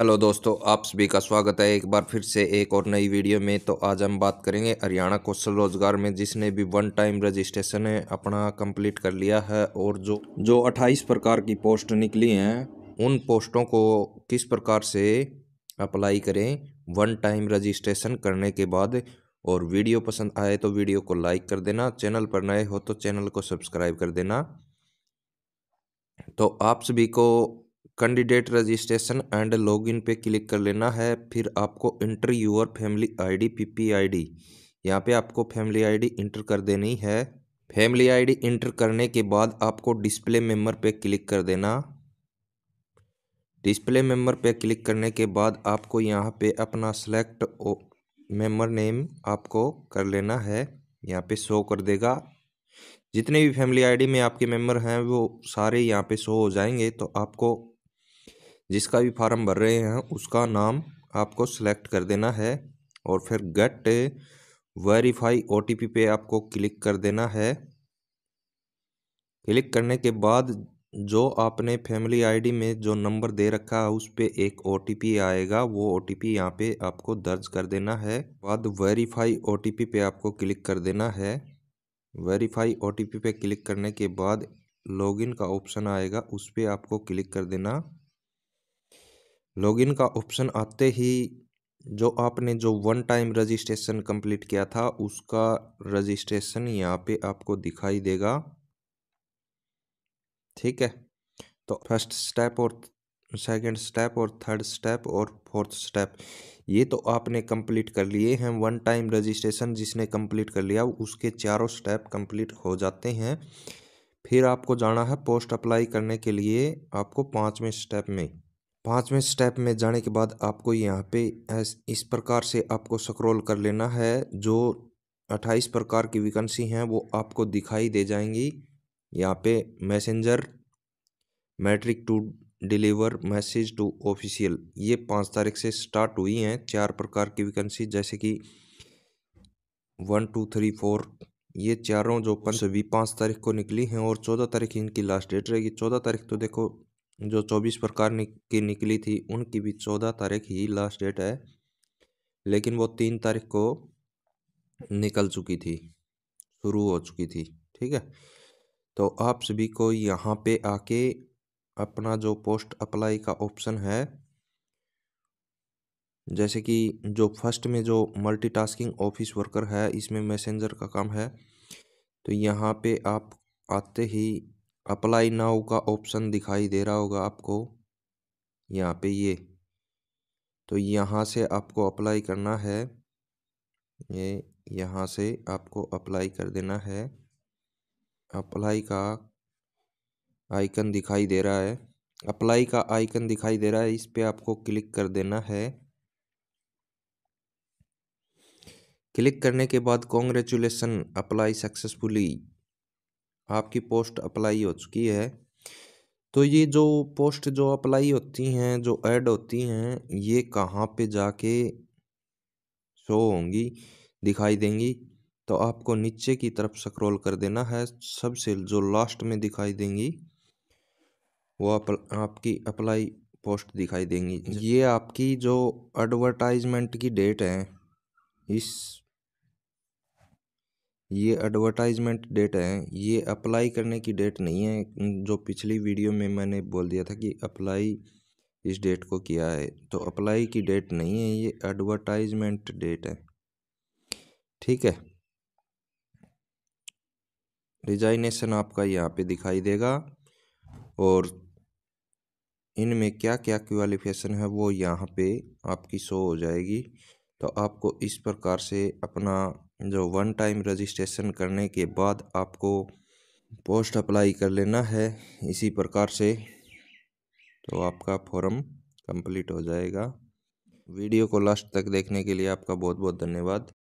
hello दोस्तों आप सभी का स्वागत है एक बार फिर से एक और नई वीडियो में तो आज हम बात करेंगे हरियाणा कौशल रोजगार में जिसने भी वन टाइम रजिस्ट्रेशन अपना कंप्लीट कर लिया है और जो जो 28 प्रकार की पोस्ट निकली हैं उन पोस्टों को किस प्रकार से अप्लाई करें वन टाइम रजिस्ट्रेशन करने के बाद और वीडियो पसंद आए तो वीडियो को लाइक कर देना चैनल पर नए हो तो चैनल को सब्सक्राइब कर देना तो आप सभी को कैंडिडेट रजिस्ट्रेशन एंड लॉगिन पे क्लिक कर लेना है फिर आपको enter your family ID PP ID यहाँ पे आपको फैमिली आईडी इंटर कर देनी है फैमिली आईडी इंटर करने के बाद आपको डिस्प्ले मेम्बर पे क्लिक कर देना डिस्प्ले मेम्बर पे क्लिक करने के बाद आपको यहाँ पे अपना सेलेक्ट मेम्बर नेम आपको कर लेना है यहाँ पे शो कर देगा जितने भी फैमिली आईडी में आपके मेम्बर हैं वो सारे यहाँ पे शो हो जाएंगे तो आपको जिसका भी फार्म भर रहे हैं उसका नाम आपको सेलेक्ट कर देना है और फिर गेट वेरीफाई ओ पे आपको क्लिक कर देना है क्लिक करने के बाद जो आपने फैमिली आईडी में जो नंबर दे रखा है उस पर एक ओ आएगा वो ओ टी पी यहाँ पर आपको दर्ज कर देना है बाद वेरीफाई ओ पे आपको क्लिक कर देना है वेरीफाई ओ पे क्लिक करने के बाद लॉगिन का ऑप्शन आएगा उस पर आपको क्लिक कर देना लॉगिन का ऑप्शन आते ही जो आपने जो वन टाइम रजिस्ट्रेशन कंप्लीट किया था उसका रजिस्ट्रेशन यहाँ पे आपको दिखाई देगा ठीक है तो फर्स्ट स्टेप और सेकंड स्टेप और थर्ड स्टेप और फोर्थ स्टेप ये तो आपने कंप्लीट कर लिए हैं वन टाइम रजिस्ट्रेशन जिसने कंप्लीट कर लिया उसके चारों स्टेप कंप्लीट हो जाते हैं फिर आपको जाना है पोस्ट अप्लाई करने के लिए आपको पाँचवें स्टेप में पाँचवें स्टेप में जाने के बाद आपको यहाँ पे इस प्रकार से आपको स्क्रॉल कर लेना है जो अट्ठाईस प्रकार की वैकेंसी हैं वो आपको दिखाई दे जाएंगी यहाँ पे messenger metric to deliver message to official ये पाँच तारीख से स्टार्ट हुई हैं चार प्रकार की वैकेंसी जैसे कि वन टू थ्री फोर ये चारों जो पंच सभी पाँच तारीख को निकली हैं और चौदह तारीख इनकी लास्ट डेट रहेगी चौदह तारीख तो देखो जो चौबीस प्रकार की निकली थी उनकी भी चौदह तारीख ही लास्ट डेट है लेकिन वो तीन तारीख को निकल चुकी थी शुरू हो चुकी थी ठीक है तो आप सभी को यहाँ पे आके अपना जो पोस्ट अप्लाई का ऑप्शन है जैसे कि जो फर्स्ट में जो मल्टीटास्किंग ऑफिस वर्कर है इसमें मैसेंजर का काम है तो यहाँ पे आप आते ही अप्लाई नाउ का ऑप्शन दिखाई दे रहा होगा आपको यहाँ पे ये तो यहाँ से आपको अप्लाई करना है ये यहाँ से आपको अप्लाई कर देना है अप्लाई का आइकन दिखाई दे रहा है अप्लाई का आइकन दिखाई दे रहा है इस पर आपको क्लिक कर देना है क्लिक करने के बाद कॉन्ग्रेचुलेसन अप्लाई सक्सेसफुली आपकी पोस्ट अप्लाई हो चुकी है तो ये जो पोस्ट जो अप्लाई होती हैं जो ऐड होती हैं ये कहाँ पे जाके शो होंगी दिखाई देंगी तो आपको नीचे की तरफ स्क्रॉल कर देना है सबसे जो लास्ट में दिखाई देंगी वो आप, आपकी अप्लाई पोस्ट दिखाई देंगी ये आपकी जो एडवर्टाइजमेंट की डेट है इस ये एडवर्टाइजमेंट डेट है ये अप्लाई करने की डेट नहीं है जो पिछली वीडियो में मैंने बोल दिया था कि अप्लाई इस डेट को किया है तो अप्लाई की डेट नहीं है ये एडवर्टाइजमेंट डेट है ठीक है रिजाइनेशन आपका यहाँ पे दिखाई देगा और इनमें क्या क्या क्वालिफिकेशन है वो यहाँ पे आपकी शो हो जाएगी तो आपको इस प्रकार से अपना जो वन टाइम रजिस्ट्रेशन करने के बाद आपको पोस्ट अप्लाई कर लेना है इसी प्रकार से तो आपका फॉर्म कंप्लीट हो जाएगा वीडियो को लास्ट तक देखने के लिए आपका बहुत बहुत धन्यवाद